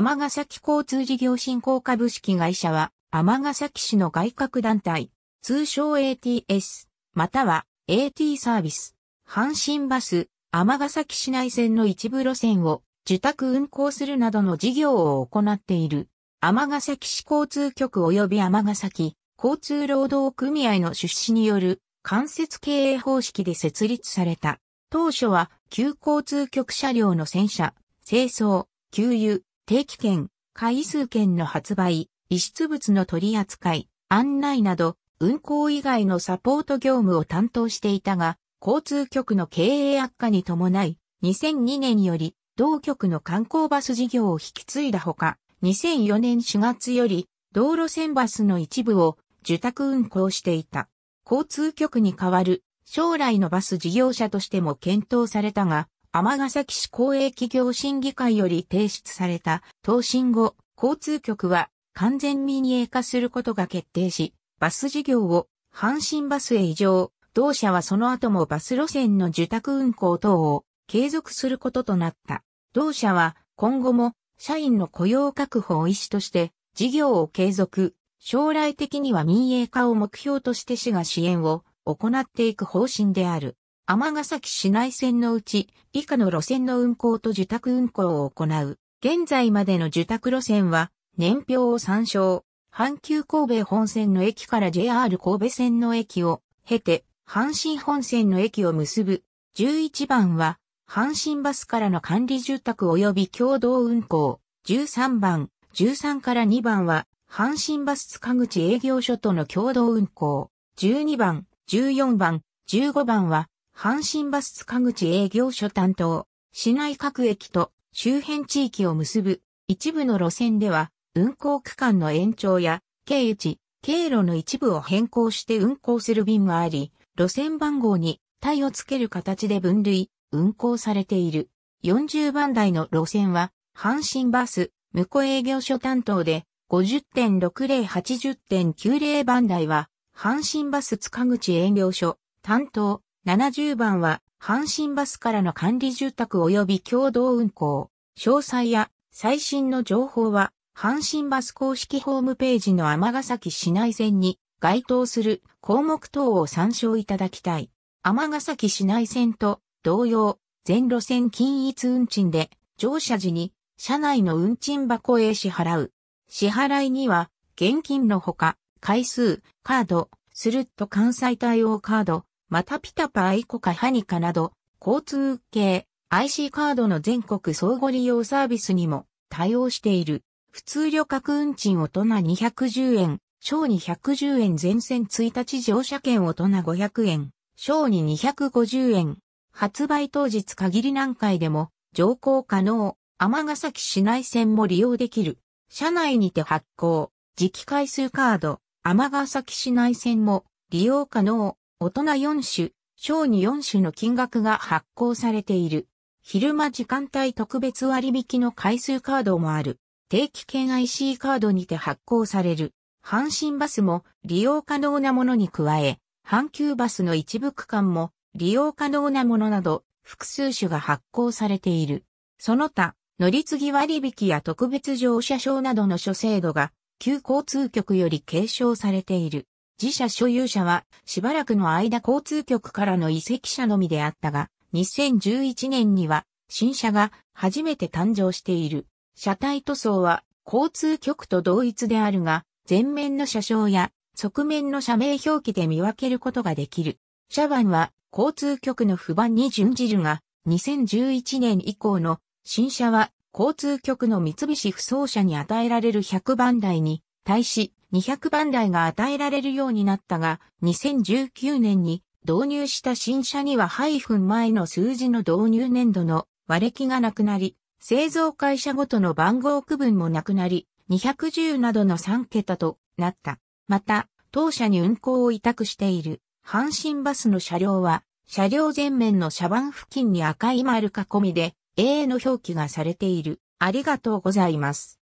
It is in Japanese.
尼崎交通事業振興株式会社は、尼崎市の外郭団体、通称 ATS、または AT サービス、阪神バス、尼崎市内線の一部路線を受託運行するなどの事業を行っている、尼崎市交通局及び尼崎交通労働組合の出資による間接経営方式で設立された。当初は、旧交通局車両の洗車、清掃、給油、定期券、回数券の発売、遺失物の取り扱い、案内など、運行以外のサポート業務を担当していたが、交通局の経営悪化に伴い、2002年より、同局の観光バス事業を引き継いだほか、2004年4月より、道路線バスの一部を受託運行していた。交通局に代わる将来のバス事業者としても検討されたが、尼崎市公営企業審議会より提出された、答申後、交通局は完全民営化することが決定し、バス事業を阪神バスへ移譲、同社はその後もバス路線の受託運行等を継続することとなった。同社は今後も社員の雇用確保を意思として事業を継続、将来的には民営化を目標として市が支援を行っていく方針である。尼崎市内線のうち、以下の路線の運行と受託運行を行う。現在までの受託路線は、年表を参照。阪急神戸本線の駅から JR 神戸線の駅を経て、阪神本線の駅を結ぶ。11番は、阪神バスからの管理住宅及び共同運行。13番、13から2番は、阪神バス塚口営業所との共同運行。12番、14番、15番は、阪神バス塚口営業所担当、市内各駅と周辺地域を結ぶ一部の路線では、運行区間の延長や、経地、経路の一部を変更して運行する便もあり、路線番号に体をつける形で分類、運行されている。40番台の路線は、阪神バス、向こう営業所担当で、50.60、80.90番台は、阪神バス塚口営業所、担当、70番は、阪神バスからの管理住宅及び共同運行。詳細や最新の情報は、阪神バス公式ホームページの尼崎市内線に該当する項目等を参照いただきたい。尼崎市内線と同様、全路線均一運賃で乗車時に車内の運賃箱へ支払う。支払いには現金のほか、回数、カード、スルッと関西対応カード、またピタパアイコカハニカなど、交通系 IC カードの全国相互利用サービスにも対応している。普通旅客運賃大人210円、小210円全線1日乗車券大人500円、小250円。発売当日限り何回でも乗降可能。尼崎市内線も利用できる。車内にて発行。時期回数カード。尼崎市内線も利用可能。大人4種、小児4種の金額が発行されている。昼間時間帯特別割引の回数カードもある。定期券 IC カードにて発行される。阪神バスも利用可能なものに加え、阪急バスの一部区間も利用可能なものなど複数種が発行されている。その他、乗り継ぎ割引や特別乗車証などの諸制度が旧交通局より継承されている。自社所有者はしばらくの間交通局からの移籍者のみであったが、2011年には新車が初めて誕生している。車体塗装は交通局と同一であるが、前面の車掌や側面の社名表記で見分けることができる。車番は交通局の不番に準じるが、2011年以降の新車は交通局の三菱不走車に与えられる100番台に対し、200番台が与えられるようになったが、2019年に導入した新車には配分前の数字の導入年度の割れ木がなくなり、製造会社ごとの番号区分もなくなり、210などの3桁となった。また、当社に運行を委託している阪神バスの車両は、車両前面の車番付近に赤い丸囲みで A の表記がされている。ありがとうございます。